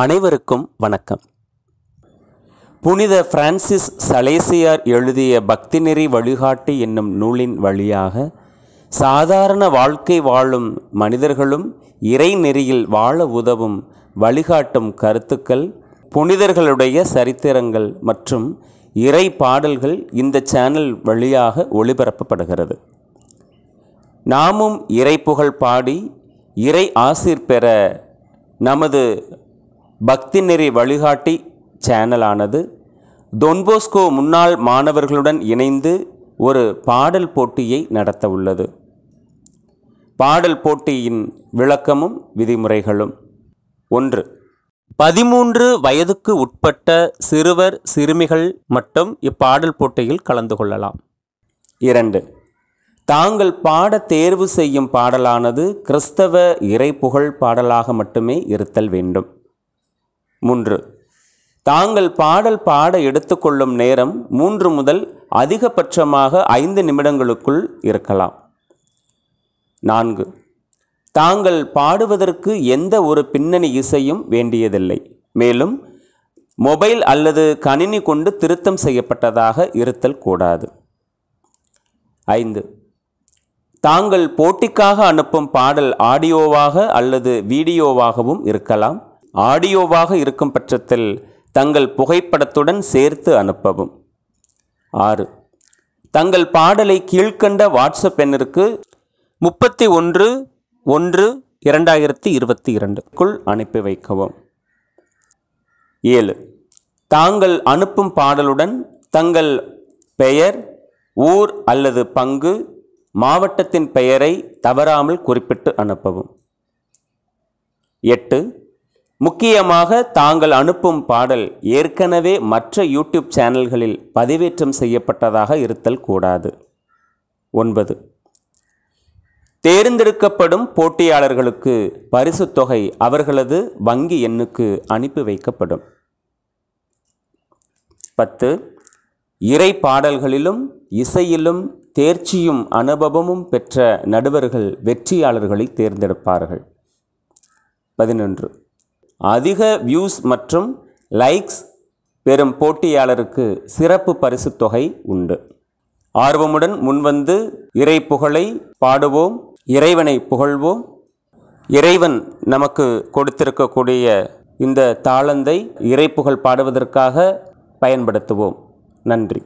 அனைவருக்கும் வணக்கம் புனித பிரான்சிஸ் சலேசியார் எழுதிய பக்தி நெறி வழிகாட்டி என்னும் நூலின் வழியாக சாதாரண வாழ்க்கை வாழும் மனிதர்களும் இறை நெறியில் வாழ உதவும் வழிகாட்டும் கருத்துக்கள் புனிதர்களுடைய சரித்திரங்கள் மற்றும் இறை பாடல்கள் இந்த சேனல் வழியாக ஒளிபரப்பப்படுகிறது நாமும் இறை புகழ் பாடி இறை ஆசிர் பெற நமது பக்தி நெறி வழிகாட்டி சேனலானது தொன்போஸ்கோ முன்னாள் மாணவர்களுடன் இணைந்து ஒரு பாடல் போட்டியை நடத்த உள்ளது பாடல் போட்டியின் விளக்கமும் விதிமுறைகளும் ஒன்று பதிமூன்று வயதுக்கு உட்பட்ட சிறுவர் சிறுமிகள் மட்டும் இப்பாடல் போட்டியில் கலந்து கொள்ளலாம் இரண்டு தாங்கள் பாட தேர்வு செய்யும் பாடலானது கிறிஸ்தவ இறைப்புகழ் பாடலாக மட்டுமே இருத்தல் வேண்டும் மூன்று தாங்கள் பாடல் பாட எடுத்துக்கொள்ளும் நேரம் மூன்று முதல் அதிகபட்சமாக ஐந்து நிமிடங்களுக்குள் இருக்கலாம் நான்கு தாங்கள் பாடுவதற்கு எந்த ஒரு பின்னணி இசையும் வேண்டியதில்லை மேலும் மொபைல் அல்லது கணினி கொண்டு திருத்தம் செய்யப்பட்டதாக இருத்தல் கூடாது ஐந்து தாங்கள் போட்டிக்காக அனுப்பும் பாடல் ஆடியோவாக அல்லது வீடியோவாகவும் இருக்கலாம் ஆடியோவாக இருக்கும் பட்சத்தில் தங்கள் புகைப்படத்துடன் சேர்த்து அனுப்பவும் ஆறு தங்கள் பாடலை கீழ்கண்ட வாட்ஸ்அப் எண்ணிற்கு முப்பத்தி ஒன்று ஒன்று இரண்டாயிரத்தி இருபத்தி இரண்டுக்குள் அனுப்பி வைக்கவும் ஏழு தாங்கள் அனுப்பும் பாடலுடன் தங்கள் பெயர் ஊர் அல்லது பங்கு மாவட்டத்தின் பெயரை தவறாமல் குறிப்பிட்டு அனுப்பவும் எட்டு முக்கியமாக தாங்கள் அனுப்பும் பாடல் ஏற்கனவே மற்ற யூடியூப் சேனல்களில் பதிவேற்றம் செய்யப்பட்டதாக இருத்தல் கூடாது ஒன்பது தேர்ந்தெடுக்கப்படும் போட்டியாளர்களுக்கு பரிசு தொகை அவர்களது வங்கி எண்ணுக்கு அனுப்பி வைக்கப்படும் பத்து இறை பாடல்களிலும் இசையிலும் தேர்ச்சியும் அனுபவமும் பெற்ற நடுவர்கள் வெற்றியாளர்களை தேர்ந்தெடுப்பார்கள் பதினொன்று அதிக வியூஸ் மற்றும் லைக்ஸ் பெறும் போட்டியாளருக்கு சிறப்பு பரிசுத் தொகை உண்டு ஆர்வமுடன் முன்வந்து இறை புகழை பாடுவோம் இறைவனை புகழ்வோம் இறைவன் நமக்கு கொடுத்திருக்கக்கூடிய இந்த தாளந்தை இறைப்புகழ் பாடுவதற்காக பயன்படுத்துவோம் நன்றி